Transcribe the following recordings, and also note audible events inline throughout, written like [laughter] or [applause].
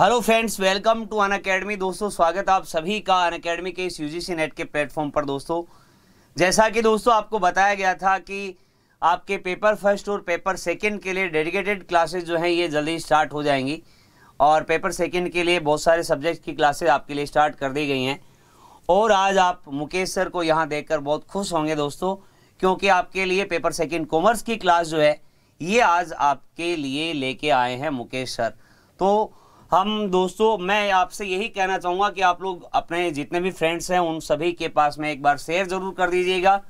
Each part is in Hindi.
hello friends welcome to Unacademy दोस्तों स्वागत आप सभी का अन अकेडमी के इस यूजीसी नेट के प्लेटफॉर्म पर दोस्तों जैसा कि दोस्तों आपको बताया गया था कि आपके पेपर फर्स्ट और पेपर सेकंड के लिए डेडिकेटेड क्लासेस जो हैं ये जल्दी स्टार्ट हो जाएंगी और पेपर सेकंड के लिए बहुत सारे सब्जेक्ट की क्लासेज आपके लिए स्टार्ट कर दी गई हैं और आज आप मुकेश सर को यहाँ देख बहुत खुश होंगे दोस्तों क्योंकि आपके लिए पेपर सेकेंड कॉमर्स की क्लास जो है ये आज आपके लिए लेके आए हैं मुकेश सर तो हम दोस्तों मैं आपसे यही कहना चाहूँगा कि आप लोग अपने जितने भी फ्रेंड्स हैं उन सभी के पास में एक बार शेयर जरूर कर दीजिएगा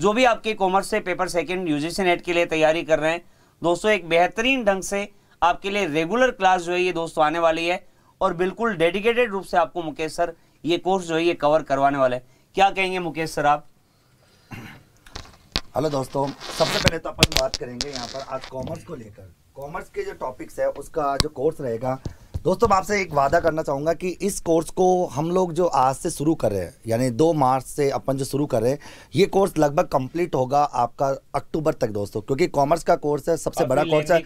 जो भी आपके कॉमर्स से पेपर सेकेंड यूजीसी नेट के लिए तैयारी कर रहे हैं दोस्तों एक बेहतरीन ढंग से आपके लिए रेगुलर क्लास जो है ये दोस्तों आने वाली है और बिल्कुल डेडिकेटेड रूप से आपको मुकेश सर ये कोर्स जो है ये कवर करवाने वाले हैं क्या कहेंगे मुकेश सर आप हेलो दोस्तों सबसे पहले तो अपन बात करेंगे यहाँ पर आज कॉमर्स को लेकर कॉमर्स के जो टॉपिक्स है उसका जो कोर्स रहेगा दोस्तों मैं आपसे एक वादा करना चाहूँगा कि इस कोर्स को हम लोग जो आज से शुरू कर रहे हैं यानी दो मार्च से अपन जो शुरू कर रहे हैं ये कोर्स लगभग कंप्लीट होगा आपका अक्टूबर तक दोस्तों क्योंकि कॉमर्स का कोर्स है सबसे बड़ा कोर्स है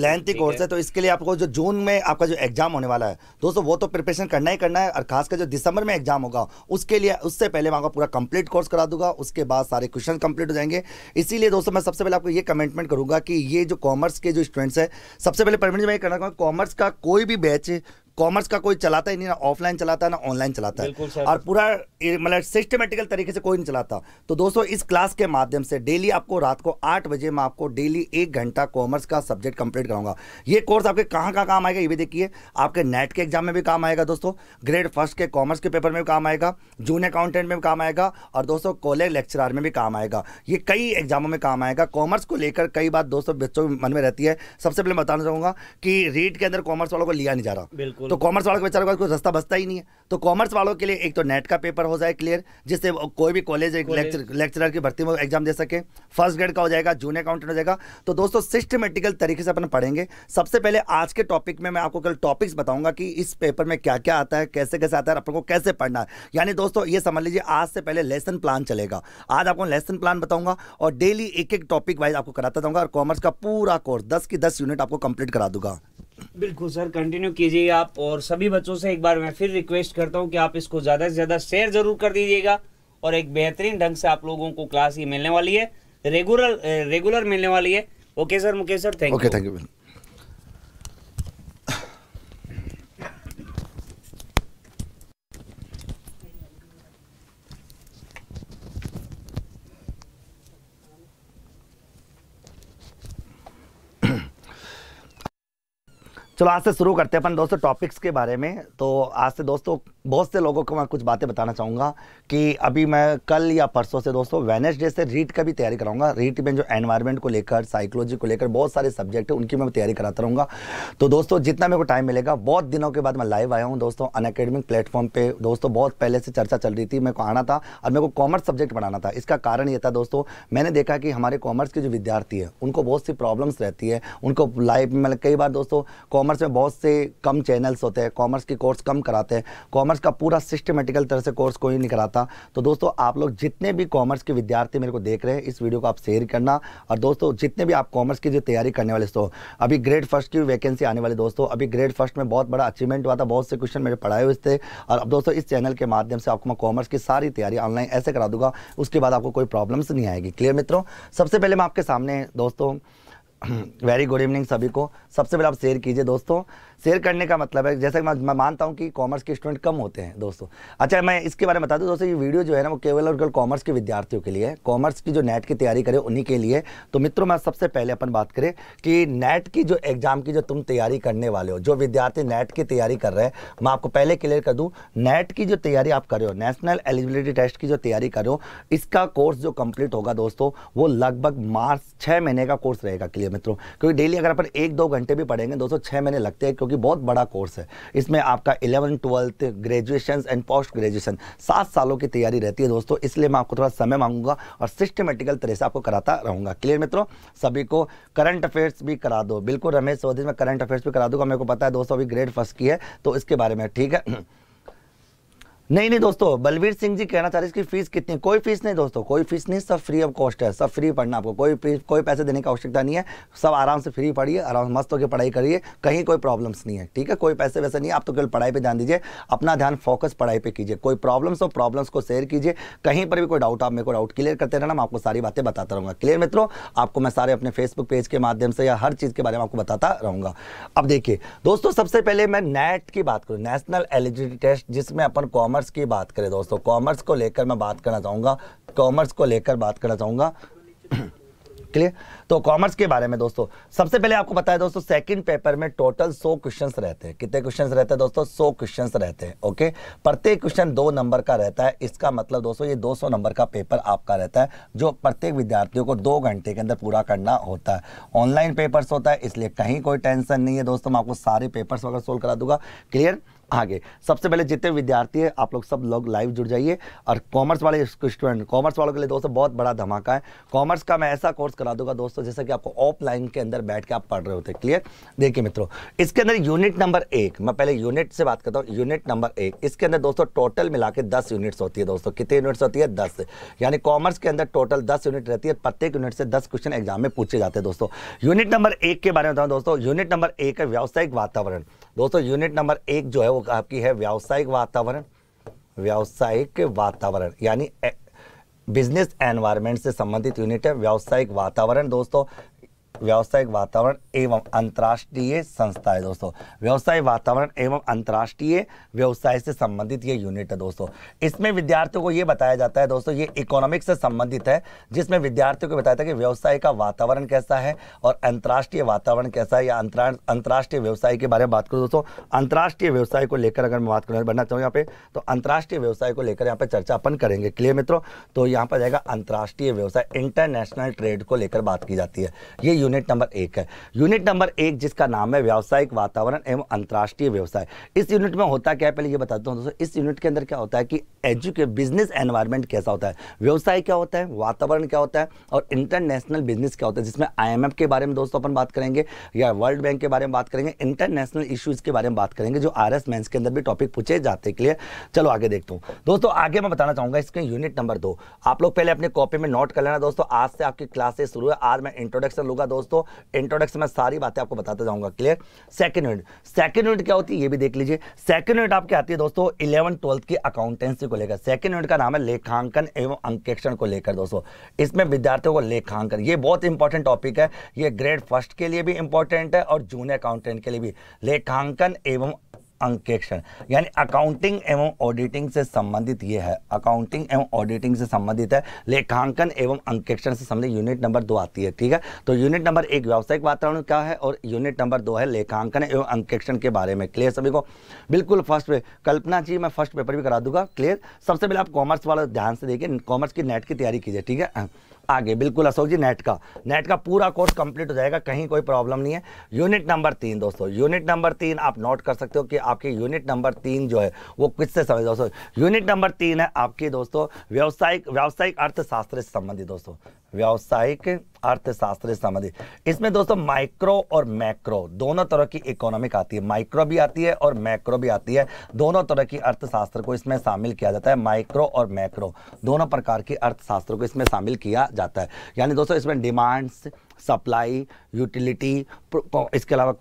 लेंथी कोर्स है तो इसके लिए आपको जो जून में आपका जो एग्जाम होने वाला है दोस्तों वो तो प्रिपरेशन करना ही करना है और खासकर जो दिसंबर में एग्जाम होगा उसके लिए उससे पहले मैं आपको पूरा कंप्लीट कोर्स करा दूंगा उसके बाद सारे क्वेश्चन कंप्लीट हो जाएंगे इसीलिए दोस्तों मैं सबसे पहले आपको ये कमेंटमेंट करूंगा कि ये जो कॉमर्स के जो स्टूडेंट्स हैं सबसे पहले परमिट मैं करना चाहूँगा कॉमर्स का कोई भी मैच कॉमर्स का कोई चलाता ही नहीं ना ऑफलाइन चलाता है ना ऑनलाइन चलाता है और पूरा मतलब सिस्टमेटिकल तरीके से कोई नहीं चलाता तो दोस्तों इस क्लास के माध्यम से डेली आपको रात को आठ बजे मैं आपको डेली एक घंटा कॉमर्स का सब्जेक्ट कंप्लीट कराऊंगा ये कोर्स आपके कहाँ का काम आएगा ये भी देखिए आपके नेट के एग्जाम में भी काम आएगा दोस्तों ग्रेड फर्स्ट के कॉमर्स के पेपर में भी काम आएगा जूनियर अकाउंटेंट में भी काम आएगा और दोस्तों कॉलेज लेक्चरार में भी काम आएगा ये कई एग्जामों में काम आएगा कॉमर्स को लेकर कई बात दोस्तों बच्चों के मन में रहती है सबसे पहले बताना चाहूँगा कि रीट के अंदर कॉमर्स वालों को लिया नहीं जा रहा बिल्कुल तो कॉमर्स वालों के बेचारे का कोई रास्ता बचता ही नहीं है तो कॉमर्स वालों के लिए एक तो नेट का पेपर हो जाए क्लियर जिससे कोई भी कॉलेज एक लेक्चरर की भर्ती में एग्जाम दे सके फर्स्ट ग्रेड का हो जाएगा जूनियर अकाउंटेंट हो जाएगा तो दोस्तों सिस्टमेटिकल तरीके से अपन पढ़ेंगे सबसे पहले आज के टॉपिक में मैं आपको कल टॉपिक्स बताऊंगा कि इस पेपर में क्या क्या आता है कैसे कैसे आता है अपन को कैसे पढ़ना है यानी दोस्तों ये समझ लीजिए आज से पहले लेसन प्लान चलेगा आज आपको लेसन प्लान बताऊंगा और डेली एक एक टॉपिक वाइज आपको कराता जाऊंगा और कॉमर्स का पूरा कोर्स दस की दस यूनिट आपको कंप्लीट करा दूंगा बिल्कुल सर कंटिन्यू कीजिए आप और सभी बच्चों से एक बार मैं फिर रिक्वेस्ट करता हूँ कि आप इसको ज़्यादा से ज़्यादा शेयर ज़रूर कर दीजिएगा और एक बेहतरीन ढंग से आप लोगों को क्लास ये मिलने वाली है रेगुलर रेगुलर मिलने वाली है okay sir Mukesh sir thank you okay thank you चलो आज से शुरू करते हैं अपन दोस्तों टॉपिक्स के बारे में तो आज से दोस्तों बहुत से लोगों को मैं कुछ बातें बताना चाहूँगा कि अभी मैं कल या परसों से दोस्तों वेनेसडे से रीट का भी तैयारी कराऊंगा रीट में जो एनवायरनमेंट को लेकर साइकोलॉजी को लेकर बहुत सारे सब्जेक्ट हैं उनकी मैं तैयारी कराता रहूँगा तो दोस्तों जितना मेरे को टाइम मिलेगा बहुत दिनों के बाद मैं लाइव आया हूँ दोस्तों अन प्लेटफॉर्म पर दोस्तों बहुत पहले से चर्चा चल रही थी मेरे को आना था और मेरे को कॉमर्स सब्जेक्ट बनाना था इसका कारण ये था दोस्तों मैंने देखा कि हमारे कॉमर्स के जो विद्यार्थी हैं उनको बहुत सी प्रॉब्लम्स रहती है उनको लाइफ में मतलब कई बार दोस्तों कॉमर्स में बहुत से कम चैनल्स होते हैं कॉमर्स के कोर्स कम कराते हैं कॉमर्स का पूरा सिस्टमेटिकल तरह से कोर्स कोई नहीं कराता तो दोस्तों आप लोग जितने भी कॉमर्स के विद्यार्थी मेरे को देख रहे हैं इस वीडियो को आप शेयर करना और दोस्तों जितने भी आप कॉमर्स की जो तैयारी करने वाले दोस्तों अभी ग्रेड फर्स्ट की वैकेंसी आने वाली दोस्तों अभी ग्रेड फर्स्ट में बहुत बड़ा अचीवमेंट हुआ था बहुत से क्वेश्चन मेरे पढ़ाए हुए थे और अब दोस्तों इस चैनल के माध्यम से आपको मैं कॉमर्स की सारी तैयारी ऑनलाइन ऐसे करा दूंगा उसके बाद आपको कोई प्रॉब्लम्स नहीं आएगी क्लियर मित्रों सबसे पहले मैं आपके सामने दोस्तों वेरी गुड इवनिंग सभी को सबसे पहले आप शेयर कीजिए दोस्तों शेयर करने का मतलब है जैसे मैं मैं मानता हूँ कि कॉमर्स के स्टूडेंट कम होते हैं दोस्तों अच्छा मैं इसके बारे में बता दूँ दोस्तों ये वीडियो जो है ना वो केवल और केवल कॉमर्स के विद्यार्थियों के लिए है कॉमर्स की जो नेट की तैयारी करे उन्हीं के लिए तो मित्रों मैं सबसे पहले अपन बात करें कि नेट की जो एग्ज़ाम की जो तुम तैयारी करने वाले हो जो विद्यार्थी नेट की तैयारी कर रहे हैं मैं आपको पहले क्लियर कर दूँ नेट की जो तैयारी आप करो हो नेशनल एलिजिबिलिटी टेस्ट की जो तैयारी करो इसका कोर्स जो कंप्लीट होगा दोस्तों वो लगभग मार्च छः महीने का कोर्स रहेगा क्लियर लिए मित्रों क्योंकि डेली अगर अपन एक दो घंटे भी पढ़ेंगे दोस्तों छः महीने लगते हैं क्योंकि बहुत बड़ा कोर्स है इसमें आपका eleven twelfth graduation and post graduation सात सालों की तैयारी रहती है दोस्तों इसलिए मैं आपको थोड़ा समय मांगूंगा और सिस्टमेटिकल तरह से आपको कराता रहूँगा क्लियर मित्रों सभी को करंट अफेयर्स भी करा दो बिल्कुल रमेश चौधरी मैं करंट अफेयर्स भी करा दूंगा मेरे को पता है दोस्तों अभी ग्रेड फर्स्ट की है तो इसके बारे में ठीक है नहीं नहीं दोस्तों बलवीर सिंह जी कहना चाह रहे हैं इसकी फीस कितनी कोई फीस नहीं दोस्तों कोई फीस नहीं सब फ्री ऑफ कॉस्ट है सब फ्री पढ़ना आपको कोई फीस कोई पैसे देने की आवश्यकता नहीं है सब आराम से फ्री पढ़िए आराम मस्त होकर पढ़ाई करिए कहीं कोई प्रॉब्लम्स नहीं है ठीक है कोई पैसे वैसे नहीं आप तो केवल पढ़ाई पर ध्यान दीजिए अपना ध्यान फोकस पढ़ाई पर कीजिए कोई प्रॉब्लम्स हो प्रॉब्लम्स को शेयर कीजिए कहीं पर भी कोई डाउट आप मेरे को डाउट क्लियर करते रहना मैं आपको सारी बातें बताता रहूँगा क्लियर मित्रों आपको मैं सारे अपने फेसबुक पेज के माध्यम से या हर चीज़ के बारे में आपको बताता रहूँगा अब देखिए दोस्तों सबसे पहले मैं नेट की बात करूँ नेशनल एलिजिबिलिटी टेस्ट जिसमें अपन कॉमर्स कॉमर्स की बात करें दोस्तों कॉमर्स को लेकर मैं बात करना चाहूँगा कॉमर्स को लेकर बात करना चाहूँगा क्लियर [clears throat] तो कॉमर्स के बारे में दोस्तों सबसे पहले आपको बताया दोस्तों सेकंड पेपर में टोटल सौ क्वेश्चंस रहते हैं कितने क्वेश्चंस रहते हैं दोस्तों सौ क्वेश्चंस रहते हैं ओके प्रत्येक क्वेश्चन दो नंबर का रहता है इसका मतलब दोस्तों ये 200 नंबर का पेपर आपका रहता है जो प्रत्येक विद्यार्थियों को दो घंटे के अंदर पूरा करना होता है ऑनलाइन पेपर्स होता है इसलिए कहीं कोई टेंशन नहीं है दोस्तों मैं आपको सारे पेपर्स वगैरह सोल्व करा दूंगा क्लियर आगे सबसे पहले जितने विद्यार्थी हैं आप लोग सब लोग लाइव जुड़ जाइए और कॉमर्स वाले स्टूडेंट कॉमर्स वालों के लिए दोस्तों बहुत बड़ा धमाका है कॉमर्स का मैं ऐसा कोर्स करा दूंगा दोस्तों जैसे कि आपको ऑफलाइन के अंदर बैठ के आप पढ़ रहे होते क्लियर देखिए मित्रों इसके अंदर यूनिट नंबर एक मैं पहले यूनिट से बात करता हूँ यूनिट नंबर एक इसके अंदर दोस्तों टोटल मिला के दस यूनिट्स होती है दोस्तों कितनी यूनिट्स होती है दस यानी कॉमर्स के अंदर टोटल दस यूनिट रहती है प्रत्येक यूनिट से दस क्वेश्चन एग्जाम में पूछे जाते हैं दोस्तों यूनिट नंबर एक के बारे में बताऊँ दोस्तों यूनिट नंबर एक है व्यावसायिक वातावरण दोस्तों यूनिट नंबर एक जो है वो आपकी है व्यावसायिक वातावरण व्यावसायिक वातावरण यानी बिजनेस एनवायरनमेंट से संबंधित यूनिट है व्यावसायिक वातावरण दोस्तों व्यावसायिक वातावरण एवं अंतर्राष्ट्रीय संस्था है दोस्तों व्यवसाय वातावरण एवं अंतर्राष्ट्रीय व्यवसाय से संबंधित ये यूनिट है दोस्तों इसमें विद्यार्थियों को ये बताया जाता है दोस्तों ये इकोनॉमिक से संबंधित है जिसमें विद्यार्थियों को बताया जाता है कि व्यवसाय का वातावरण कैसा है और अंतर्राष्ट्रीय वातावरण कैसा है या अंतर्राष्ट्रीय व्यवसाय के बारे में बात करूँ दोस्तों अंतर्राष्ट्रीय व्यवसाय को लेकर अगर मैं बात करना बनना चाहूँ यहाँ पे तो अंतर्राष्ट्रीय व्यवसाय को लेकर यहाँ पे चर्चा अपन करेंगे क्लियर मित्रों तो यहाँ पर जाएगा अंतर्राष्ट्रीय व्यवसाय इंटरनेशनल ट्रेड को लेकर बात की जाती है ये यूनिट नंबर एक है यूनिट नंबर एक जिसका नाम है व्यावसायिक वातावरण एवं अंतर्राष्ट्रीय व्यवसाय इस यूनिट में होता क्या है पहले ये बताता हूँ दोस्तों इस यूनिट के अंदर क्या होता है कि एजुके बिजनेस एनवायरमेंट कैसा होता है व्यवसाय क्या होता है वातावरण क्या होता है और इंटरनेशनल बिजनेस क्या होता है जिसमें आई के बारे में दोस्तों अपन बात करेंगे या वर्ल्ड बैंक के बारे में बात करेंगे इंटरनेशनल इश्यूज के बारे में बात करेंगे जो आर एस के अंदर भी टॉपिक पूछे जाते के लिए चलो आगे देखता हूँ दोस्तों आगे मैं बताना चाहूँगा इसके यूनिट नंबर दो आप लोग पहले अपने कॉपी में नोट कर लेना दोस्तों आज से आपकी क्लासेस शुरू है आज मैं इंट्रोडक्शन लूंगा दोस्तों इंट्रोडक्शन में सारी बातें आपको बताता जाऊंगा clear second unit second unit क्या होती है ये भी देख लीजिए सेकंड यूनिट आपकी आती है दोस्तों इलेवन ट्वेल्थ की अकाउंटेंसी को लेकर सेकंड यूनिट का नाम है लेखांकन एवं अंकेक्षण को लेकर दोस्तों इसमें विद्यार्थियों को लेखांकन ये बहुत इंपॉर्टेंट टॉपिक है ये ग्रेड फर्स्ट के लिए भी इंपॉर्टेंट है और जूनियर अकाउंटेंट के लिए भी लेखांकन एवं अंकेक्षण यानी अकाउंटिंग एवं ऑडिटिंग से संबंधित ये है अकाउंटिंग एवं ऑडिटिंग से संबंधित है लेखांकन एवं अंकेक्षण से संबंधित यूनिट नंबर दो आती है ठीक है तो यूनिट नंबर एक व्यावसायिक वातावरण क्या है और यूनिट नंबर दो है लेखांकन एवं अंकेक्षण के बारे में क्लियर सभी को बिल्कुल फर्स्ट पे कल्पना जी मैं फर्स्ट पेपर भी करा दूंगा क्लियर सबसे पहले आप कॉमर्स वाला ध्यान से देखिए कॉमर्स की नेट की तैयारी कीजिए ठीक है आगे बिल्कुल अशोक जी नेट का नेट का पूरा कोर्स कंप्लीट हो जाएगा कहीं कोई प्रॉब्लम नहीं है यूनिट नंबर तीन दोस्तों यूनिट नंबर तीन आप नोट कर सकते हो कि आपकी यूनिट नंबर तीन जो है वो किससे समझ दोस्तों यूनिट नंबर तीन है आपकी दोस्तों व्यावसायिक व्यावसायिक अर्थशास्त्र से संबंधित दोस्तों व्यावसायिक अर्थशास्त्र संबंधित इसमें दोस्तों माइक्रो और मैक्रो दोनों तरह की इकोनॉमिक आती है माइक्रो भी आती है और मैक्रो भी आती है दोनों तरह की अर्थशास्त्र को इसमें शामिल किया जाता है माइक्रो और मैक्रो दोनों प्रकार की अर्थशास्त्र को इसमें शामिल किया जाता है यानी दोस्तों इसमें डिमांड्स सप्लाई यूटिलिटी इसके अलावा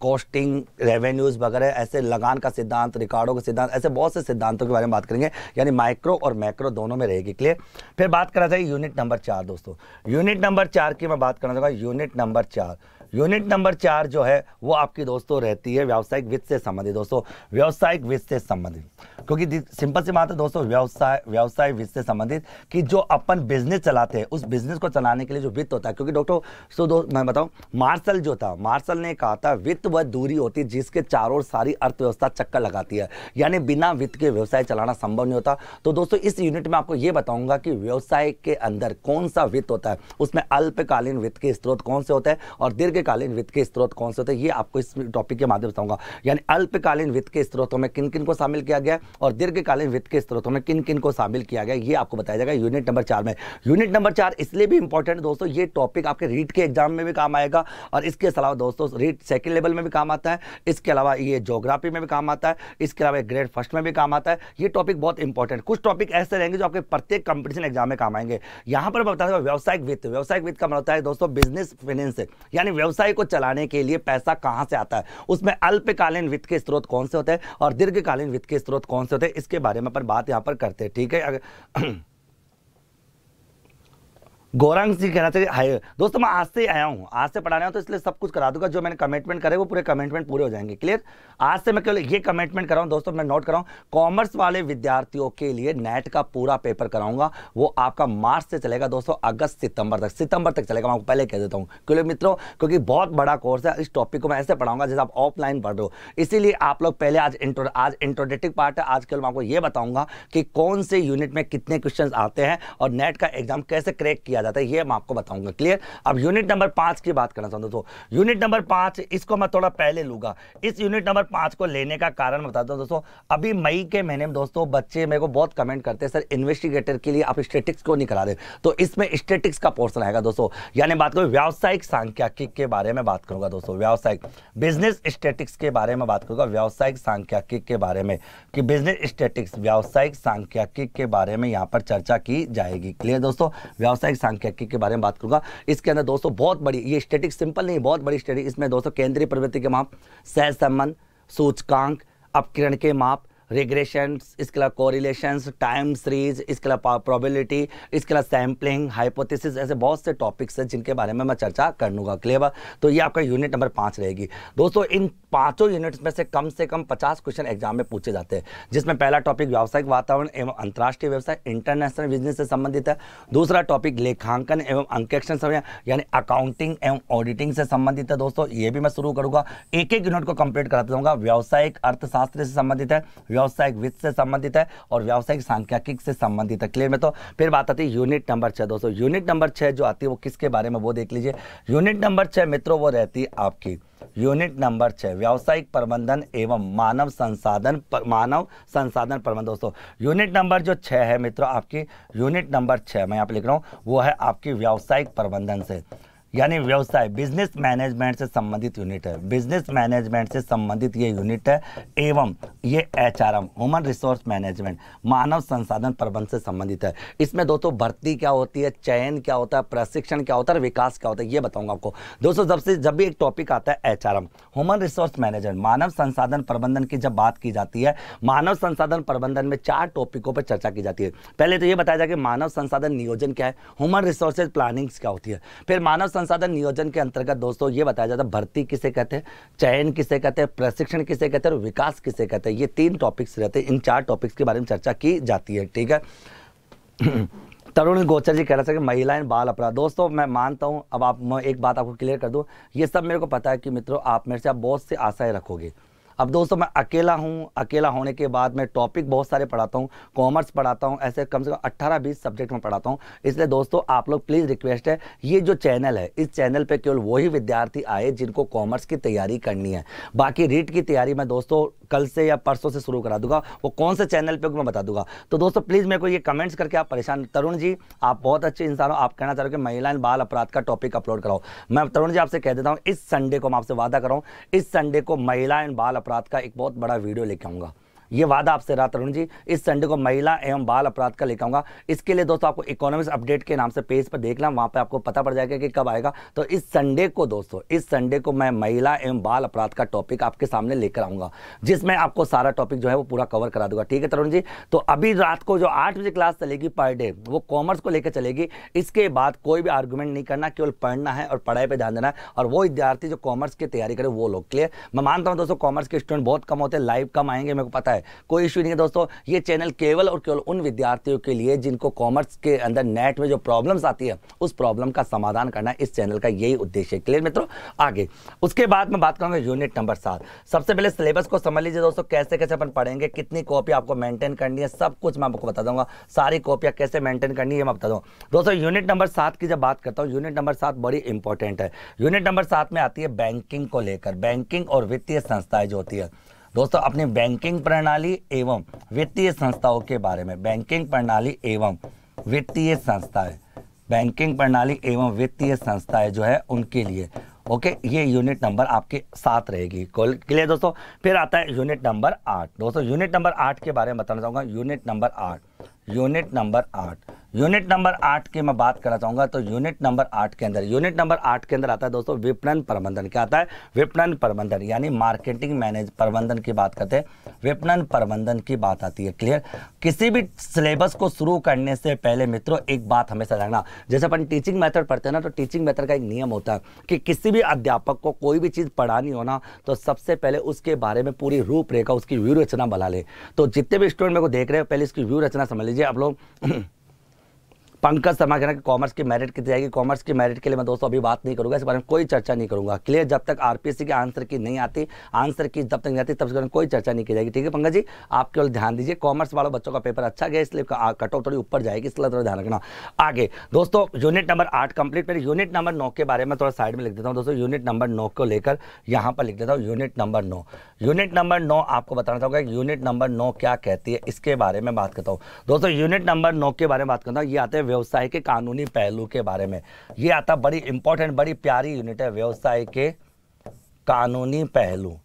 कॉस्टिंग रेवेन्यूज वगैरह ऐसे लगान का सिद्धांत रिकॉर्डों का सिद्धांत ऐसे बहुत से सिद्धांतों के बारे में बात करेंगे यानी माइक्रो और मैक्रो दोनों में रहेगी क्लियर फिर बात करा जाए यूनिट नंबर चार दोस्तों यूनिट नंबर चार की मैं बात करना चाहूँगा यूनिट नंबर चार यूनिट नंबर चार जो है वो आपकी दोस्तों रहती है व्यावसायिक वित्त से संबंधित दोस्तों व्यावसायिक वित्त से संबंधित क्योंकि सिंपल सी बात है दोस्तों व्यवसाय व्यवसाय वित्त से संबंधित कि जो अपन बिजनेस चलाते हैं उस बिजनेस को चलाने के लिए जो वित्त होता है क्योंकि डॉक्टर सो दो मैं बताऊं मार्शल जो था मार्शल ने कहा था वित्त वह दूरी होती जिसके चारों ओर सारी अर्थव्यवस्था चक्कर लगाती है यानी बिना वित्त के व्यवसाय चलाना संभव नहीं होता तो दोस्तों इस यूनिट में आपको ये बताऊंगा कि व्यवसाय के अंदर कौन सा वित्त होता है उसमें अल्पकालीन वित्त के स्रोत कौन से होते हैं और दीर्घ अल्पकालीन वित्त के स्रोत कौन से थे ये आपको इस टॉपिक के माध्यम से बताऊंगा यानी अल्पकालीन वित्त के स्रोतों में किन किन को शामिल किया गया और दीर्घकालीन वित्त के स्रोतों में किन किन को शामिल किया गया ये आपको बताया जाएगा यूनिट नंबर चार में यूनिट नंबर चार इसलिए भी इंपॉर्टेंट दोस्तों ये टॉपिक आपके रीट के एग्जाम में भी काम आएगा और इसके अलावा दोस्तों रीट सेकेंड लेवल में भी काम आता है इसके अलावा ये जोग्राफी में भी काम आता है इसके अलावा ग्रेड फर्स्ट में भी काम आता है ये टॉपिक बहुत इंपॉर्टेंट कुछ टॉपिक ऐसे रहेंगे जो आपके प्रत्येक कंपटीशन एग्जाम में काम आएंगे यहां पर बता दें व्यावसायिक वित्त व्यवसायिक वित्त का मतलब है दोस्तों बिजनेस फाइनेंस यानी व्यवसाय को चलाने के लिए पैसा कहां से आता है उसमें अल्पकालीन वित्त के स्रोत कौन से होते हैं और दीर्घकालीन वित्त के स्रोत कौन से होते हैं इसके बारे में अपन बात यहां पर करते हैं ठीक है [clears throat] गौरांग जी कहना चाहिए दोस्तों मैं आज से ही आया हूँ आज से पढ़ाने आया हूँ तो इसलिए सब कुछ करा दूंगा जो मैंने कमिटमेंट करे वो पूरे कमिटमेंट पूरे हो जाएंगे क्लियर आज से मैं केवल ये कमिटमेंट हूँ दोस्तों मैं नोट कराऊँ कॉमर्स वाले विद्यार्थियों के लिए नेट का पूरा पेपर कराऊंगा वो आपका मार्च से चलेगा दोस्तों अगस्त सितंबर तक सितंबर तक चलेगा मैं आपको पहले कह देता हूँ क्योंकि मित्रों क्योंकि बहुत बड़ा कोर्स है इस टॉपिक को मैं ऐसे पढ़ाऊंगा जैसे आप ऑफलाइन पढ़ रहे हो इसीलिए आप लोग पहले आज इंट्रो आज इंट्रोडेटिव पार्ट है आज केवल मैं आपको ये बताऊंगा कि कौन से यूनिट में कितने क्वेश्चन आते हैं और नेट का एग्जाम कैसे क्रैक किया किया जाता है ये मैं आपको बताऊंगा क्लियर अब यूनिट नंबर पांच की बात करना चाहता हूँ दोस्तों यूनिट नंबर पांच इसको मैं थोड़ा पहले लूंगा इस यूनिट नंबर पांच को लेने का कारण बताता हूँ दोस्तों अभी मई के महीने में दोस्तों बच्चे मेरे को बहुत कमेंट करते हैं सर इन्वेस्टिगेटर के लिए आप स्टेटिक्स को निकला दे तो इसमें स्टेटिक्स का पोर्सन आएगा दोस्तों यानी बात करूँ व्यावसायिक सांख्यिकी के बारे में बात करूंगा दोस्तों व्यावसायिक बिजनेस स्टेटिक्स के बारे में बात करूंगा व्यावसायिक सांख्यिकी के बारे में कि बिजनेस स्टेटिक्स व्यावसायिक सांख्यिकी के बारे में यहाँ पर चर्चा की जाएगी क्लियर दोस्तों व्यावसायिक सांख्यिकी के बारे में बात करूंगा इसके अंदर दोस्तों बहुत बड़ी ये स्टेटिक सिंपल नहीं बहुत बड़ी स्टेटिक इसमें दोस्तों केंद्रीय प्रवृत्ति के माप सहसंबंध सूचकांक अपकिरण के माप रिग्रेशन इसके अलावा कोरिलेशन टाइम सीरीज इसके अलावा प्रॉबिलिटी इसके अलावा सैम्पलिंग हाइपोथेसिस ऐसे बहुत से टॉपिक्स हैं जिनके बारे में मैं चर्चा कर लूँगा क्लियर तो ये आपका यूनिट नंबर पाँच रहेगी दोस्तों इन पाँचों यूनिट्स में से कम से कम पचास क्वेश्चन एग्जाम में पूछे जाते हैं जिसमें पहला टॉपिक व्यावसायिक वातावरण एवं अंतर्राष्ट्रीय व्यवसाय इंटरनेशनल बिजनेस से संबंधित है दूसरा टॉपिक लेखांकन एवं अंकेक्षण समय यानी अकाउंटिंग एवं ऑडिटिंग से संबंधित है दोस्तों ये भी मैं शुरू करूँगा एक एक यूनिट को कंप्लीट कराता जाऊँगा व्यावसायिक अर्थशास्त्र से संबंधित है व्यावसायिक वित्त से संबंधित है और व्यावसायिक सांख्यिकी से संबंधित है क्लियर में तो फिर बात आती है यूनिट नंबर छः दोस्तों यूनिट नंबर छः जो आती है वो किसके बारे में वो देख लीजिए यूनिट नंबर छः मित्रों वो रहती है आपकी यूनिट नंबर छः व्यावसायिक प्रबंधन एवं मानव संसाधन पर, मानव संसाधन प्रबंधन दोस्तों यूनिट नंबर जो छः है मित्रों आपकी यूनिट नंबर छः मैं यहाँ पे लिख रहा हूँ वो है आपकी व्यावसायिक प्रबंधन से यानी व्यवसाय बिजनेस मैनेजमेंट से संबंधित यूनिट है बिजनेस मैनेजमेंट से संबंधित ये यूनिट है एवं ये H R M human resource management मानव संसाधन प्रबंध से संबंधित है इसमें दोस्तों भर्ती क्या होती है चयन क्या होता है प्रशिक्षण क्या होता है विकास क्या होता है ये बताऊंगा आपको दोस्तों जब से जब भी एक टॉपिक आता है H R M human resource management मानव संसाधन प्रबंधन की जब बात की जाती है मानव संसाधन प्रबंधन में चार टॉपिकों पर चर्चा की जाती है पहले तो ये बताया जाए कि मानव संसाधन नियोजन क्या है ह्यूमन रिसोर्सेज प्लानिंग्स क्या होती है फिर मानव संसाधन नियोजन के अंतर्गत दोस्तों ये बताया जाता है भर्ती किसे कहते हैं चयन किसे कहते हैं प्रशिक्षण किसे कहते हैं और विकास किसे कहते हैं ये तीन टॉपिक्स रहते हैं इन चार टॉपिक्स के बारे में चर्चा की जाती है ठीक है [clears throat] तरुण गोचर जी कह रहे थे कि महिलाएं बाल अपराध दोस्तों मैं मानता हूँ अब आप मैं एक बात आपको क्लियर कर दूँ ये सब मेरे को पता है कि मित्रों आप मेरे से आप बहुत सी आशाएं रखोगे अब दोस्तों मैं अकेला हूँ अकेला होने के बाद मैं टॉपिक बहुत सारे पढ़ाता हूँ कॉमर्स पढ़ाता हूँ ऐसे कम से कम अट्ठारह बीस सब्जेक्ट में पढ़ाता हूँ इसलिए दोस्तों आप लोग प्लीज़ रिक्वेस्ट है ये जो चैनल है इस चैनल पर केवल वही विद्यार्थी आए जिनको कॉमर्स की तैयारी करनी है बाकी रीट की तैयारी मैं दोस्तों कल से या परसों से शुरू करा दूंगा वो कौन से चैनल पर मैं बता दूंगा तो दोस्तों प्लीज़ मेरे को ये कमेंट्स करके आप परेशान तरुण जी आप बहुत अच्छे इंसान हो आप कहना चाह रहे हो कि महिला एंड बाल अपराध का टॉपिक अपलोड कराओ मैं तरुण जी आपसे कह देता हूँ इस संडे को मैं आपसे वादा कराऊँ इस संडे को महिला एंड बाल अपराध अपराध का एक बहुत बड़ा वीडियो लेके आऊँगा ये वादा आपसे रहा तरुण जी इस संडे को महिला एवं बाल अपराध का लेकर आऊंगा इसके लिए दोस्तों आपको इकोनॉमिक्स अपडेट के नाम से पेज पर देख लें वहां पर आपको पता पड़ जाएगा कि कब आएगा तो इस संडे को दोस्तों इस संडे को मैं महिला एवं बाल अपराध का टॉपिक आपके सामने लेकर आऊंगा जिसमें आपको सारा टॉपिक जो है वो पूरा कवर करा दूंगा ठीक है तरुण जी तो अभी रात को जो आठ बजे क्लास चलेगी पर डे वो कॉमर्स को लेकर चलेगी इसके बाद कोई भी आर्ग्यूमेंट नहीं करना केवल पढ़ना है और पढ़ाई पर ध्यान देना है और वो विद्यार्थी जो कॉमर्स की तैयारी करे वो लोग क्लियर मैं मानता हूँ दोस्तों कॉमर्स के स्टूडेंट बहुत कम होते हैं लाइव कम आएंगे मेरे को पता है है कोई इशू नहीं है दोस्तों ये चैनल केवल और केवल उन विद्यार्थियों के लिए जिनको कॉमर्स के अंदर नेट में जो प्रॉब्लम्स आती है उस प्रॉब्लम का समाधान करना इस चैनल का यही उद्देश्य है क्लियर मित्रों आगे उसके बाद मैं बात करूँगा यूनिट नंबर सात सबसे पहले सिलेबस को समझ लीजिए दोस्तों कैसे कैसे अपन पढ़ेंगे कितनी कॉपी आपको मेंटेन करनी है सब कुछ मैं आपको बता दूंगा सारी कॉपियाँ कैसे मेंटेन करनी है मैं बता दूँ दोस्तों यूनिट नंबर सात की जब बात करता हूँ यूनिट नंबर सात बड़ी इंपॉर्टेंट है यूनिट नंबर सात में आती है बैंकिंग को लेकर बैंकिंग और वित्तीय संस्थाएं जो होती है दोस्तों अपनी बैंकिंग प्रणाली एवं वित्तीय संस्थाओं के बारे में बैंकिंग प्रणाली एवं वित्तीय संस्थाएं बैंकिंग प्रणाली एवं वित्तीय संस्थाएं जो है उनके लिए ओके ये यूनिट नंबर आपके साथ रहेगी लिए दोस्तों फिर आता है यूनिट नंबर आठ दोस्तों यूनिट नंबर आठ के बारे में बताना चाहूँगा यूनिट नंबर आठ यूनिट नंबर आठ यूनिट नंबर आठ की मैं बात करना चाहूंगा तो यूनिट नंबर आठ के अंदर यूनिट नंबर आठ के अंदर आता है दोस्तों विपणन प्रबंधन क्या आता है विपणन प्रबंधन यानी मार्केटिंग मैनेज प्रबंधन की बात करते हैं विपणन प्रबंधन की बात आती है क्लियर किसी भी सिलेबस को शुरू करने से पहले मित्रों एक बात हमेशा रखना जैसे अपन टीचिंग मैथड पढ़ते हैं ना तो टीचिंग मैथड का एक नियम होता है कि किसी भी अध्यापक को कोई भी चीज़ पढ़ानी होना तो सबसे पहले उसके बारे में पूरी रूपरेखा उसकी व्यूरचना बना ले तो जितने भी स्टूडेंट मेरे को देख रहे हो पहले इसकी व्यूरचना समझ लीजिए आप लोग पंकज शर्मा कहना कि कॉमर्स की मेरिट कितनी जाएगी कॉमर्स की मेरिट के लिए मैं दोस्तों अभी बात नहीं करूंगा इस बारे में कोई चर्चा नहीं करूंगा क्लियर जब तक आरपीसी के आंसर की नहीं आती आंसर की जब तक नहीं आती तब तक कोई चर्चा नहीं की जाएगी ठीक है पंकज जी आप केवल ध्यान दीजिए कॉमर्स वालों बच्चों का पेपर अच्छा गया इसलिए कट ऑफ थोड़ी ऊपर जाएगी इसलिए थोड़ा ध्यान रखना आगे दोस्तों यूनिट नंबर आठ कंप्लीट मेरे यूनिट नंबर नौ के बारे में थोड़ा साइड में लिख देता हूँ दोस्तों यूनिट नंबर नौ को लेकर यहाँ पर लिख देता हूँ यूनिट नंबर नौ यूनिट नंबर नौ आपको बताना चाहूँगा यूनिट नंबर नौ क्या कहती है इसके बारे में बात करता हूँ दोस्तों यूनिट नंबर नौ के बारे में बात करता हूँ ये आते हैं व्यवसाय के कानूनी पहलू के बारे में ये आता बड़ी इंपॉर्टेंट बड़ी प्यारी यूनिट है व्यवसाय के कानूनी पहलू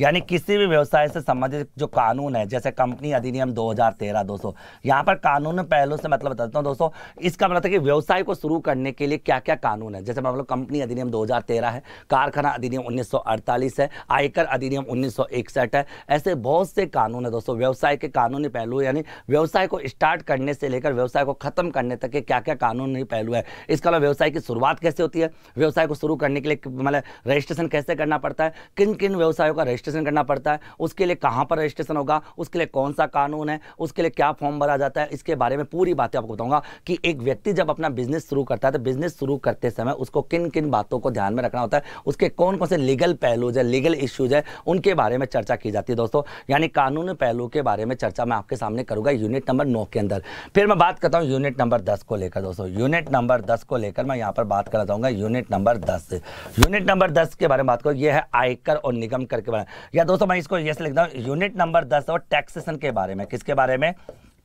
यानी किसी भी व्यवसाय से संबंधित जो कानून है जैसे कंपनी अधिनियम 2013 दोस्तों यहाँ पर कानून पहलू से मतलब बताता हूँ दोस्तों इसका मतलब कि व्यवसाय को शुरू करने के लिए क्या क्या कानून है जैसे मतलब कंपनी अधिनियम 2013 है कारखाना अधिनियम 1948 है आयकर अधिनियम उन्नीस है ऐसे बहुत से कानून है दोस्तों व्यवसाय के कानूनी पहलू यानी व्यवसाय को स्टार्ट करने से लेकर व्यवसाय को खत्म करने तक के क्या क्या कानूनी पहलू है इसका मतलब व्यवसाय की शुरुआत कैसे होती है व्यवसाय को शुरू करने के लिए मतलब रजिस्ट्रेशन कैसे करना पड़ता है किन किन व्यवसायों का रजिस्ट्रेशन रजिस्ट्रेशन करना पड़ता है उसके लिए कहाँ पर रजिस्ट्रेशन होगा उसके लिए कौन सा कानून है उसके लिए क्या फॉर्म भरा जाता है इसके बारे में पूरी बातें आपको बताऊंगा कि एक व्यक्ति जब अपना बिजनेस शुरू करता है तो बिजनेस शुरू करते समय उसको किन किन बातों को ध्यान में रखना होता है उसके कौन कौन से लीगल पहलूज है लीगल इश्यूज है उनके बारे में चर्चा की जाती है दोस्तों यानी कानून पहलू के बारे में चर्चा मैं आपके सामने करूंगा यूनिट नंबर नौ के अंदर फिर मैं बात करता हूँ यूनिट नंबर दस को लेकर दोस्तों यूनिट नंबर दस को लेकर मैं यहाँ पर बात करना चाहूँगा यूनिट नंबर दस यूनिट नंबर दस के बारे में बात करूँ ये है आयकर और निगम कर के बारे में या दोस्तों मैं इसको यस लिखता हूँ यूनिट नंबर दस और टैक्सेशन के बारे में किसके बारे में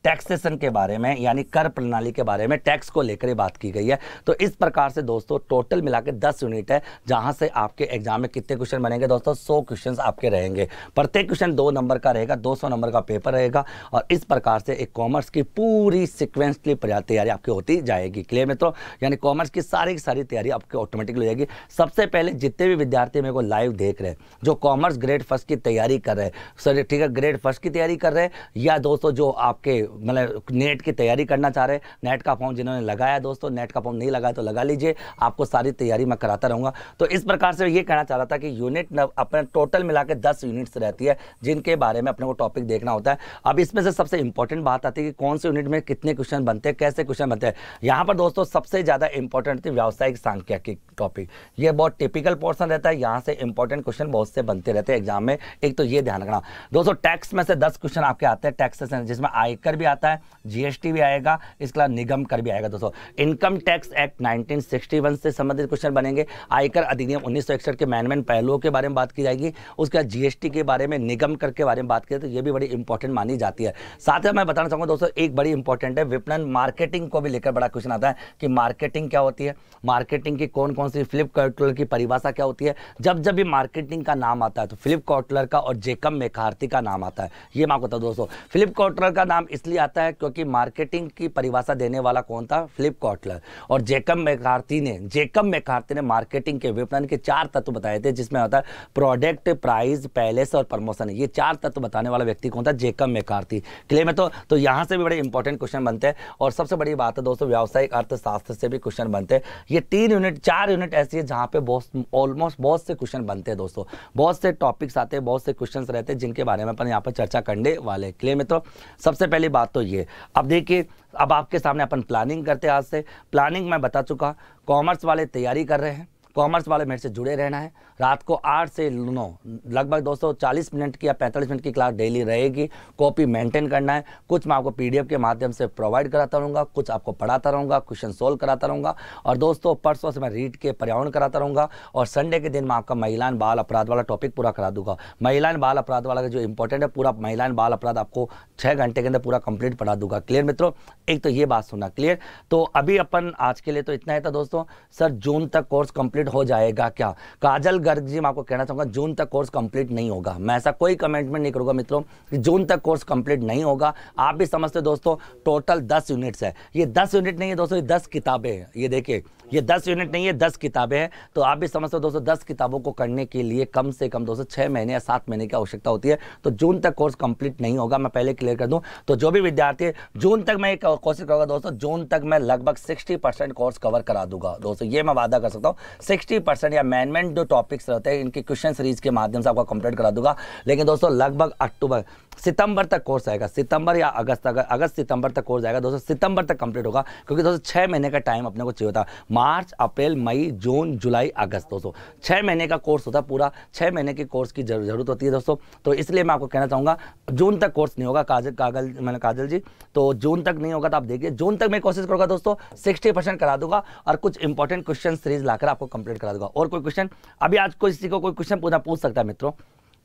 टैक्सेशन के बारे में यानी कर प्रणाली के बारे में टैक्स को लेकर बात की गई है तो इस प्रकार से दोस्तों टोटल मिला के दस यूनिट है जहां से आपके एग्जाम में कितने क्वेश्चन बनेंगे दोस्तों सौ क्वेश्चन आपके रहेंगे प्रत्येक क्वेश्चन दो नंबर का रहेगा दो सौ नंबर का पेपर रहेगा और इस प्रकार से एक कॉमर्स की पूरी सिक्वेंसली तैयारी आपकी होती जाएगी क्लियर मित्रों यानी कॉमर्स की सारी की सारी तैयारी आपकी ऑटोमेटिकली हो जाएगी सबसे पहले जितने भी विद्यार्थी मेरे को लाइव देख रहे हैं जो कॉमर्स ग्रेड फर्स्ट की तैयारी कर रहे हैं सर ठीक है ग्रेड फर्स्ट की तैयारी कर रहे हैं या दोस्तों जो आपके मतलब नेट की तैयारी करना चाह रहे हैं नेट का फॉर्म जिन्होंने लगाया दोस्तों नेट का फॉर्म नहीं लगाया तो लगा लीजिए आपको सारी तैयारी मैं कराता रहूँगा तो इस प्रकार से ये कहना चाह रहा था कि यूनिट अपने टोटल मिला के दस यूनिट्स रहती है जिनके बारे में अपने को टॉपिक देखना होता है अब इसमें से सबसे इंपॉर्टेंट बात आती है कि कौन से यूनिट में कितने क्वेश्चन बनते हैं कैसे क्वेश्चन बनते हैं यहाँ पर दोस्तों सबसे ज़्यादा इंपॉर्टेंट थी व्यावसायिक सांख्यिकी टॉपिक ये बहुत टिपिकल पोर्सन रहता है यहाँ से इंपॉर्टेंट क्वेश्चन बहुत से बनते रहते हैं एग्जाम में एक तो ये ध्यान रखना दोस्तों टैक्स में से दस क्वेश्चन आपके आते हैं टैक्सेस जिसमें आयकर भी आता है जीएसटी भी आएगा इसके अलावा निगम कर भी आएगा दोस्तों इनकम टैक्स एक्ट 1961 से संबंधित क्वेश्चन बनेंगे आयकर अधिनियम उन्नीस के मैनमेंट पहलुओं के बारे में बात की जाएगी उसके बाद जीएसटी के बारे में निगम कर के बारे में बात करें तो ये भी बड़ी इंपॉर्टेंट मानी जाती है साथ ही मैं बताना चाहूँगा दोस्तों एक बड़ी इंपॉर्टेंट है विपणन मार्केटिंग को भी लेकर बड़ा क्वेश्चन आता है कि मार्केटिंग क्या होती है मार्केटिंग की कौन कौन सी फ्लिप की परिभाषा क्या होती है जब जब भी मार्केटिंग का नाम आता है तो फ्लिप का और जेकम मेकार्थी का नाम आता है ये मैं आपको दोस्तों फ्लिप का नाम इस इसलिए आता है क्योंकि मार्केटिंग की परिभाषा देने वाला कौन था फ्लिप कॉटलर और जेकम मैकार्थी ने जेकम मैकार्थी ने मार्केटिंग के विपणन के चार तत्व बताए थे जिसमें होता है प्रोडक्ट प्राइस पैलेस और प्रमोशन ये चार तत्व बताने वाला व्यक्ति कौन था जेकम मैकार्थी क्लियर में तो, तो यहाँ से भी बड़े इंपॉर्टेंट क्वेश्चन बनते हैं और सबसे बड़ी बात है दोस्तों व्यावसायिक अर्थशास्त्र से भी क्वेश्चन बनते हैं ये तीन यूनिट चार यूनिट ऐसी है जहाँ पे बहुत ऑलमोस्ट बहुत से क्वेश्चन बनते हैं दोस्तों बहुत से टॉपिक्स आते हैं बहुत से क्वेश्चन रहते हैं जिनके बारे में अपन यहाँ पर चर्चा करने वाले क्लियर में तो सबसे पहली बात तो ये अब देखिए अब आपके सामने अपन प्लानिंग करते हैं आज से प्लानिंग मैं बता चुका कॉमर्स वाले तैयारी कर रहे हैं कॉमर्स वाले मेरे से जुड़े रहना है रात को आठ से नौ लगभग दोस्तों चालीस मिनट की या पैंतालीस मिनट की क्लास डेली रहेगी कॉपी मेंटेन करना है कुछ मैं आपको पीडीएफ के माध्यम से प्रोवाइड कराता रहूँगा कुछ आपको पढ़ाता रहूँगा क्वेश्चन सोल्व कराता रहूँगा और दोस्तों परसों से मैं रीड के पर्यावरण कराता रहूँगा और संडे के दिन मैं आपका महिलाएं बाल अपराध वाला टॉपिक पूरा करा दूंगा महिलाएं बाल अपराध वाला जो इंपॉर्टेंट है पूरा महिलाएं बाल अपराध आपको छः घंटे के अंदर पूरा कंप्लीट पढ़ा दूंगा क्लियर मित्रों एक तो ये बात सुना क्लियर तो अभी अपन आज के लिए तो इतना ही था दोस्तों सर जून तक कोर्स कंप्लीट हो जाएगा क्या काजल गर्ग जी मैं आपको कहना चाहूँगा जून तक कोर्स कंप्लीट नहीं होगा मैं ऐसा कोई कमेंटमेंट नहीं करूँगा मित्रों कि जून तक कोर्स कंप्लीट नहीं होगा आप भी समझते दोस्तों टोटल दस यूनिट्स है ये दस यूनिट नहीं है दोस्तों ये दस किताबें हैं ये देखिए ये दस यूनिट नहीं है दस किताबें हैं तो आप भी समझते हो दोस्तों दस किताबों को करने के लिए कम से कम दोस्तों छः महीने या सात महीने की आवश्यकता होती है तो जून तक कोर्स कंप्लीट नहीं होगा मैं पहले क्लियर कर दूँ तो जो भी विद्यार्थी जून तक मैं कोशिश करूँगा दोस्तों जून तक मैं लगभग सिक्सटी कोर्स कवर करा दूंगा दोस्तों ये मैं वादा कर सकता हूँ सिक्सटी या मैनमेंट जो टॉपिक फिक्स रहते हैं इनके क्वेश्चन सीरीज के माध्यम से आपका कंप्लीट करा दूंगा लेकिन दोस्तों लगभग अक्टूबर सितंबर तक कोर्स आएगा सितंबर या अगस्त तक अगस्त सितंबर तक कोर्स आएगा दोस्तों सितंबर तक कंप्लीट होगा क्योंकि दोस्तों छः महीने का टाइम अपने को चाहिए होता है मार्च अप्रैल मई जून जुलाई अगस्त दोस्तों छः महीने का कोर्स होता है पूरा छः महीने के कोर्स की जरूरत होती है दोस्तों तो इसलिए मैं आपको कहना चाहूँगा जून तक कोर्स नहीं होगा काजल कागल मैंने काजल जी तो जून तक नहीं होगा तो आप देखिए जून तक मैं कोशिश करूँगा दोस्तों सिक्सटी करा दूंगा और कुछ इंपॉर्टेंट क्वेश्चन सीरीज ला आपको कंप्लीट करा दूंगा और कोई क्वेश्चन अभी आज किसी को कोई क्वेश्चन पूछा पूछ सकता है मित्रों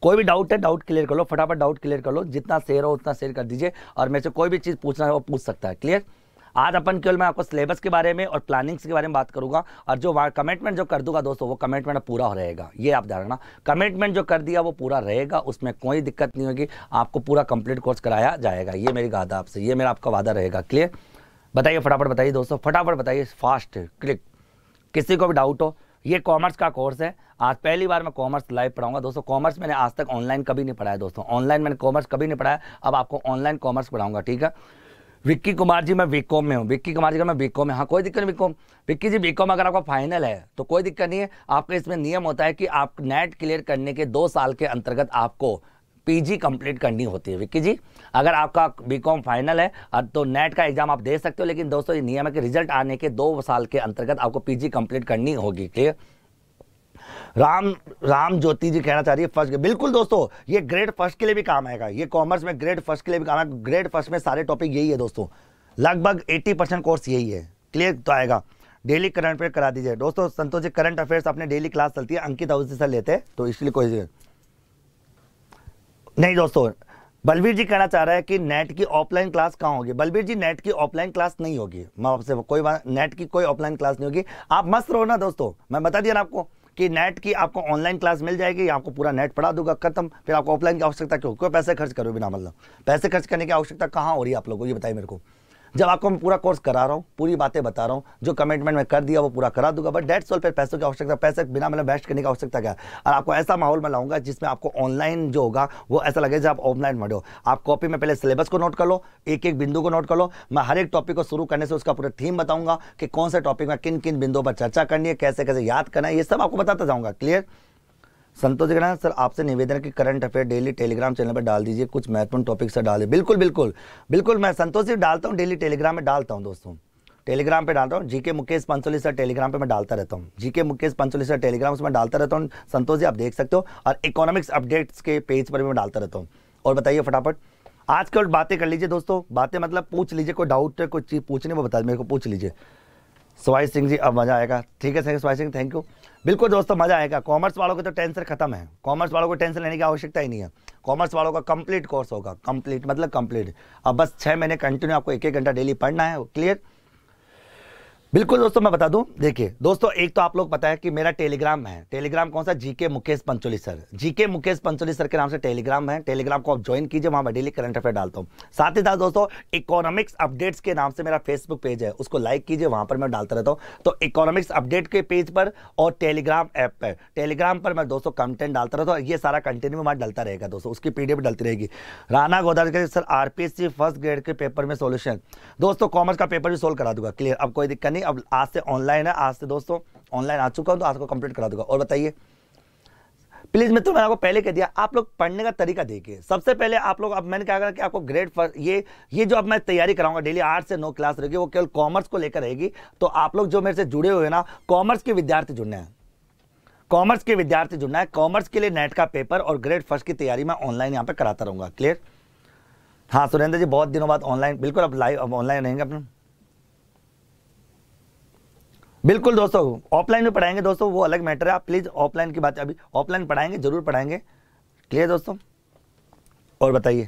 कोई भी डाउट है डाउट क्लियर कर लो फटाफट डाउट क्लियर कर लो जितना शेयर हो उतना शेयर कर दीजिए और मेरे से कोई भी चीज़ पूछना है वो पूछ सकता है क्लियर आज अपन केवल मैं आपको सिलेबस के बारे में और प्लानिंग्स के बारे में बात करूंगा और जो कमिटमेंट जो कर दूंगा दोस्तों वो कमिटमेंट पूरा रहेगा ये आप जाना कमिटमेंट जो कर दिया वो पूरा रहेगा उसमें कोई दिक्कत नहीं होगी आपको पूरा कंप्लीट कोर्स कराया जाएगा ये मेरी गादा आपसे ये मेरा आपका वादा रहेगा क्लियर बताइए फटाफट बताइए दोस्तों फटाफट बताइए फास्ट क्लिक किसी को भी डाउट हो ये कॉमर्स का कोर्स है आज पहली बार मैं कॉमर्स लाइव पढ़ाऊंगा दोस्तों कॉमर्स मैंने आज तक ऑनलाइन कभी नहीं पढ़ाया दोस्तों ऑनलाइन मैंने कॉमर्स कभी नहीं पढ़ाया अब आपको ऑनलाइन कॉमर्स पढ़ाऊंगा ठीक है विक्की कुमार जी मैं बीकॉम में हूँ विक्की कुमार जी का मैं बीकॉम में हाँ कोई दिक्कत नहीं बीकॉम विक्की जी बीकॉम अगर आपका फाइनल है तो कोई दिक्कत नहीं है आपका इसमें नियम होता है कि आप नेट क्लियर करने के दो साल के अंतर्गत आपको पीजी कंप्लीट करनी होती है विक्की जी अगर आपका बीकॉम फाइनल है तो नेट का एग्जाम आप दे सकते हो लेकिन दोस्तों ये नियम है कि रिजल्ट आने के दो साल के अंतर्गत आपको पीजी कंप्लीट करनी होगी क्लियर राम राम ज्योति जी कहना चाह रही है फर्स्ट बिल्कुल दोस्तों ये ग्रेड फर्स्ट के लिए भी काम आएगा ये कॉमर्स में ग्रेड फर्स्ट के लिए भी काम आएगा ग्रेड फर्स्ट में सारे टॉपिक यही है दोस्तों लगभग एट्टी परसेंट कोर्स यही है क्लियर तो आएगा डेली करंट अफेयर करा दीजिए दोस्तों संतोष जी करंट अफेयर्स अपने डेली क्लास चलती है अंकित अवस्थी सर लेते हैं तो इसलिए कोई नहीं दोस्तों बलबीर जी कहना चाह रहा है कि नेट की ऑफलाइन क्लास कहाँ होगी बलबीर जी नेट की ऑफलाइन क्लास नहीं होगी मैं आपसे कोई बात नेट की कोई ऑफलाइन क्लास नहीं होगी आप मस्त रहो ना दोस्तों मैं बता दिया ना आपको कि नेट की आपको ऑनलाइन क्लास मिल जाएगी आपको पूरा नेट पढ़ा दूंगा खत्म फिर आपको ऑफलाइन की आवश्यकता क्यों क्यों पैसे खर्च करो बिना मतलब पैसे खर्च करने की आवश्यकता कहाँ हो रही है आप लोगों को ये बताइए मेरे को जब आपको मैं पूरा कोर्स करा रहा हूँ पूरी बातें बता रहा हूँ जो कमिटमेंट मैं कर दिया वो पूरा करा दूंगा बट डेट सोल पर पैसों की आवश्यकता पैसे बिना मतलब बेस्ट करने की आवश्यकता क्या और आपको ऐसा माहौल में लाऊंगा जिसमें आपको ऑनलाइन जो होगा वो ऐसा लगे आप ऑनलाइन मत आप कॉपी में पहले सिलेबस को नोट कर लो एक एक बिंदु को नोट कर लो मैं हर एक टॉपिक को शुरू करने से उसका पूरा थीम बताऊंगा कि कौन से टॉपिक में किन किन बिंदुओं पर चर्चा करनी है कैसे कैसे याद करना है ये सब आपको बताता जाऊँगा क्लियर संतोष जगह सर आपसे निवेदन है कि current affair daily Telegram channel पर डाल दीजिए कुछ महत्वपूर्ण टॉपिक सर डालिए बिल्कुल बिल्कुल बिल्कुल मैं संतोष जी डालता हूँ डेली टेलीग्राम में डालता हूँ दोस्तों टेलीग्राम पे डालता हूँ GK Mukesh Pancholi sir Telegram पे मैं डालता रहता हूँ GK Mukesh Pancholi sir Telegram से मैं डालता रहता हूँ संतोष जी आप देख सकते हो और इकोनॉमिक्स अपडेट्स के पेज पर भी मैं डालता रहता हूँ और बताइए फटाफट आज कल बातें कर लीजिए दोस्तों बातें मतलब पूछ लीजिए कोई डाउट है कोई चीज़ पूछनी वो बता मेरे को पूछ लीजिए सुभाष सिंह जी अब मज़ा आएगा ठीक है sir Subhash Singh thank you बिल्कुल दोस्तों तो मजा आएगा कॉमर्स वालों के तो टेंशन खत्म है कॉमर्स वालों को टेंशन लेने की आवश्यकता ही नहीं है कॉमर्स वालों का कंप्लीट कोर्स होगा कंप्लीट मतलब कंप्लीट अब बस छः महीने कंटिन्यू आपको एक एक घंटा डेली पढ़ना है क्लियर बिल्कुल दोस्तों मैं बता दूं देखिए दोस्तों एक तो आप लोग पता है कि मेरा टेलीग्राम है टेलीग्राम कौन सा GK Mukesh Pancholi sir GK Mukesh Pancholi sir के नाम से टेलीग्राम है टेलीग्राम को आप ज्वाइन कीजिए वहां मैं डेली करंट अफेयर डालता हूं साथ ही साथ दोस्तों इकोनॉमिक्स अपडेट्स के नाम से मेरा फेसबुक पेज है उसको लाइक कीजिए वहां पर मैं डालता रहता हूँ तो इकोनॉमिक्स अपडेट के पेज पर और टेलीग्राम ऐप पर टेलीग्राम पर मैं दोस्तों कंटेंट डालता रहता हूँ ये सारा कंटिन्यू वहाँ डलता रहेगा दोस्तों उसकी पी डलती रहेगी Rana Godara sir R first grade के पेपर में सोल्यूशन दोस्तों कॉमर्स का पेपर भी सोल्व करा दूंगा क्लियर अब कोई दिक्कत नहीं नहीं अब आज से ऑनलाइन है आज से दोस्तों ऑनलाइन आ चुका हूँ तो आज को कंप्लीट करा दूंगा और बताइए प्लीज़ मित्रों मैंने आपको पहले कह दिया आप लोग पढ़ने का तरीका देखिए सबसे पहले आप लोग अब मैंने क्या करा कि आपको ग्रेड फर्स्ट ये ये जो अब मैं तैयारी कराऊंगा डेली आठ से नौ क्लास रहेगी वो केवल कॉमर्स को लेकर रहेगी तो आप लोग जो मेरे से जुड़े हुए हैं ना कॉमर्स के विद्यार्थी जुड़ने हैं कॉमर्स के विद्यार्थी जुड़ना है कॉमर्स के लिए नेट का पेपर और ग्रेड फर्स्ट की तैयारी मैं ऑनलाइन यहाँ पर कराता रहूँगा क्लियर हाँ सुरेंद्र जी बहुत दिनों बाद ऑनलाइन बिल्कुल अब लाइव अब ऑनलाइन रहेंगे अपने बिल्कुल दोस्तों ऑफलाइन में पढ़ाएंगे दोस्तों वो अलग मैटर है आप प्लीज़ ऑफलाइन की बात अभी ऑफलाइन पढ़ाएंगे जरूर पढ़ाएंगे क्लियर दोस्तों और बताइए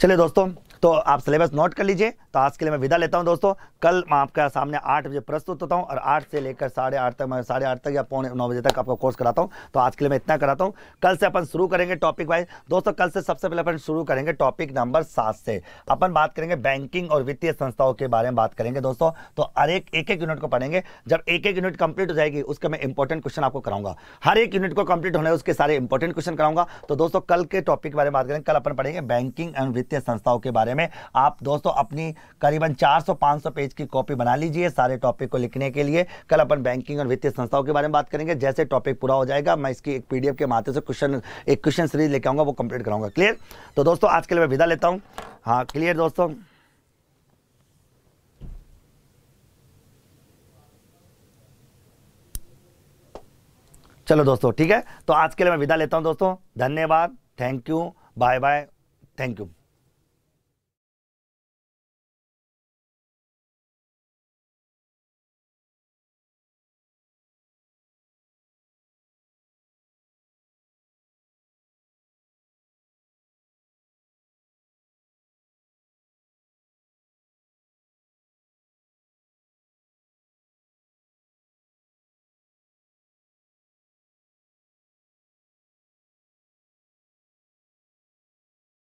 चलिए दोस्तों तो आप सिलेबस नोट कर लीजिए तो आज के लिए मैं विदा लेता हूँ दोस्तों कल मैं आपका सामने आठ बजे प्रस्तुत होता हूँ और आठ से लेकर साढ़े आठ तक मैं साढ़े आठ तक या पौने नौ बजे तक आपका कोर्स कराता हूँ तो आज के लिए मैं इतना कराता हूँ कल से अपन शुरू करेंगे टॉपिक वाइज दोस्तों कल से सबसे पहले अपन शुरू करेंगे टॉपिक नंबर सात से अपन बात करेंगे बैंकिंग और वित्तीय संस्थाओं के बारे में बात करेंगे दोस्तों तो हर एक एक यूनिट को पढ़ेंगे जब एक एक यूनिट कंप्लीट हो जाएगी उसका मैं इंपॉर्टेंट क्वेश्चन आपको कराऊंगा हर एक यूनिट को कंप्लीट होने उसके सारे इंपॉर्टेंट क्वेश्चन कराऊंगा तो दोस्तों कल के टॉपिक के बारे में बात करें कल अपन पढ़ेंगे बैंकिंग एंड वित्तीय संस्थाओं के बारे में आप दोस्तों अपनी करीबन 400-500 पेज की कॉपी बना लीजिए सारे टॉपिक को लिखने के लिए कल अपन बैंकिंग और वित्तीय संस्थाओं के बारे में बात करेंगे जैसे टॉपिक पूरा हो जाएगा मैं इसकी एक पीडीएफ के माध्यम से क्वेश्चन एक क्वेश्चन सीरीज लेके आऊँगा वो कंप्लीट कराऊंगा क्लियर तो दोस्तों आज के लिए मैं विदा लेता हूँ हाँ क्लियर दोस्तों चलो दोस्तों ठीक है तो आज के लिए मैं विदा लेता हूँ दोस्तों धन्यवाद thank you bye bye thank you